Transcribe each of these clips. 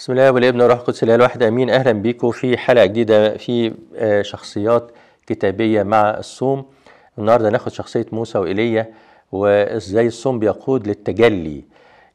بسم الله والابن والروح القدس الاله الواحد امين اهلا بيكم في حلقه جديده في آه، شخصيات كتابيه مع الصوم النهارده هناخد شخصيه موسى وايليا وازاي الصوم بيقود للتجلي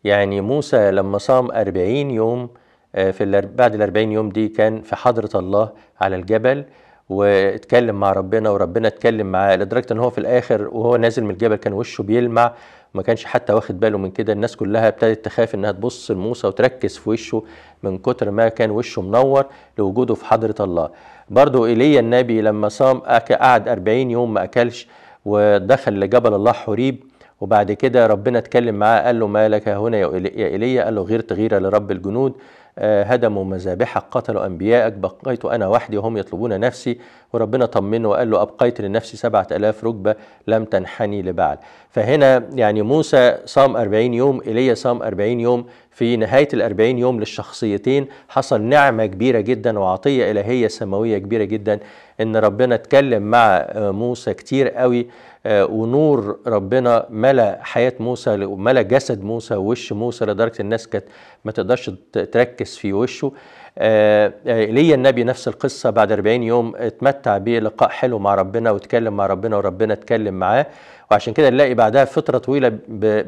يعني موسى لما صام 40 يوم آه، في بعد ال 40 يوم دي كان في حضره الله على الجبل واتكلم مع ربنا وربنا اتكلم معاه لدرجه ان هو في الاخر وهو نازل من الجبل كان وشه بيلمع ما كانش حتى واخد باله من كده الناس كلها ابتدت تخاف انها تبص لموسى وتركز في وشه من كتر ما كان وشه منور لوجوده في حضره الله برضو ايليا النبي لما صام قعد 40 يوم ما اكلش ودخل لجبل الله حريب وبعد كده ربنا اتكلم معاه قال له ما لك هنا يا ايليا قال له غيرت غيره لرب الجنود آه، هدموا مذابحك قتلوا أنبيائك بقيت أنا وحدي وهم يطلبون نفسي وربنا طمنه وقال له أبقيت لنفسي سبعة ألاف ركبة لم تنحني لبعل فهنا يعني موسى صام أربعين يوم إيليا صام أربعين يوم في نهاية الأربعين يوم للشخصيتين حصل نعمة كبيرة جدا وعطية إلهية سماوية كبيرة جدا إن ربنا اتكلم مع آه، موسى كتير قوي آه، ونور ربنا ملا حياة موسى وملا جسد موسى ووش موسى لدرجة الناس كانت ما تقدرش تركز بيتعكس في وشه آه، آه، ليا النبي نفس القصة بعد 40 يوم اتمتع بلقاء حلو مع ربنا واتكلم مع ربنا وربنا اتكلم معاه وعشان كده نلاقي بعدها فترة طويلة بـ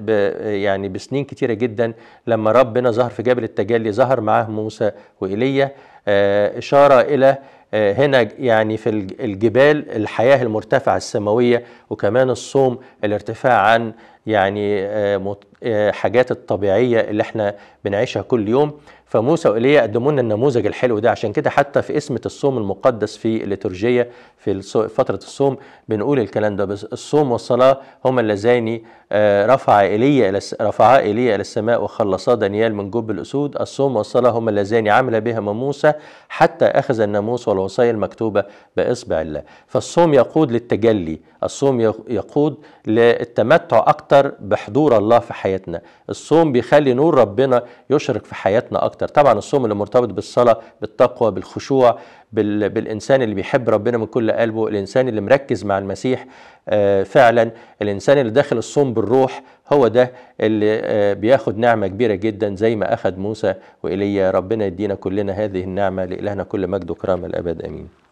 بـ يعني بسنين كتيرة جدا لما ربنا ظهر في جبل التجلي ظهر معاه موسى وإيليا آه، إشارة إلى آه، هنا يعني في الجبال الحياة المرتفعة السماوية وكمان الصوم الارتفاع عن يعني آه، حاجات الطبيعية اللي احنا بنعيشها كل يوم فموسى وإليا قدموا لنا النموذج الحلو ده عشان كده حتى في اسمة الصوم المقدس في الليتورجية في فترة الصوم بنقول الكلام ده بس الصوم والصلاة هما اللذان رفع إيليا إلى رفعا إيليا إلى السماء وخلصا دانيال من جب الأسود الصوم والصلاة هما اللذان عمل بهما موسى حتى أخذ الناموس والوصايا المكتوبة بإصبع الله فالصوم يقود للتجلي الصوم يقود للتمتع أكتر بحضور الله في حياتنا الصوم بيخلي نور ربنا يشرق في حياتنا أكتر طبعا الصوم اللي مرتبط بالصلاة بالتقوى بالخشوع بالإنسان اللي بيحب ربنا من كل قلبه الإنسان اللي مركز مع المسيح آه، فعلا الإنسان اللي داخل الصوم بالروح هو ده اللي آه، بياخد نعمة كبيرة جدا زي ما أخد موسى وإيليا ربنا يدينا كلنا هذه النعمة لإلهنا كل مجد وكرامة الأبد أمين